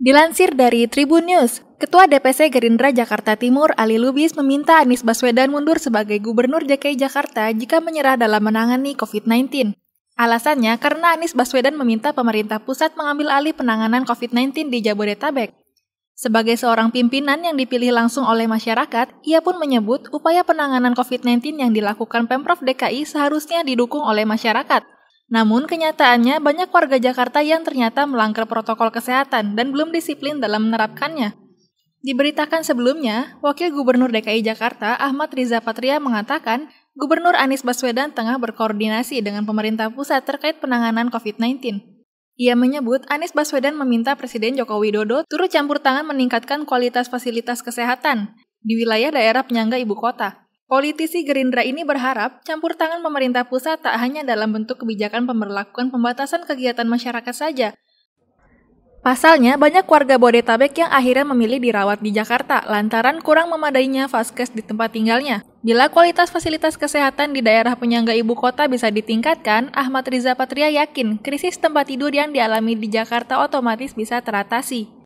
Dilansir dari Tribun News, Ketua DPC Gerindra Jakarta Timur Ali Lubis meminta Anies Baswedan mundur sebagai Gubernur DKI Jakarta jika menyerah dalam menangani COVID-19. Alasannya karena Anies Baswedan meminta pemerintah pusat mengambil alih penanganan COVID-19 di Jabodetabek. Sebagai seorang pimpinan yang dipilih langsung oleh masyarakat, ia pun menyebut upaya penanganan COVID-19 yang dilakukan Pemprov DKI seharusnya didukung oleh masyarakat. Namun kenyataannya banyak warga Jakarta yang ternyata melanggar protokol kesehatan dan belum disiplin dalam menerapkannya. Diberitakan sebelumnya, Wakil Gubernur DKI Jakarta Ahmad Riza Patria mengatakan, Gubernur Anies Baswedan tengah berkoordinasi dengan pemerintah pusat terkait penanganan COVID-19. Ia menyebut Anies Baswedan meminta Presiden Joko Widodo turut campur tangan meningkatkan kualitas fasilitas kesehatan di wilayah daerah penyangga ibu kota. Politisi Gerindra ini berharap campur tangan pemerintah pusat tak hanya dalam bentuk kebijakan pemberlakuan pembatasan kegiatan masyarakat saja. Pasalnya, banyak warga Bodetabek yang akhirnya memilih dirawat di Jakarta lantaran kurang memadainya vaskes di tempat tinggalnya. Bila kualitas fasilitas kesehatan di daerah penyangga ibu kota bisa ditingkatkan, Ahmad Riza Patria yakin krisis tempat tidur yang dialami di Jakarta otomatis bisa teratasi.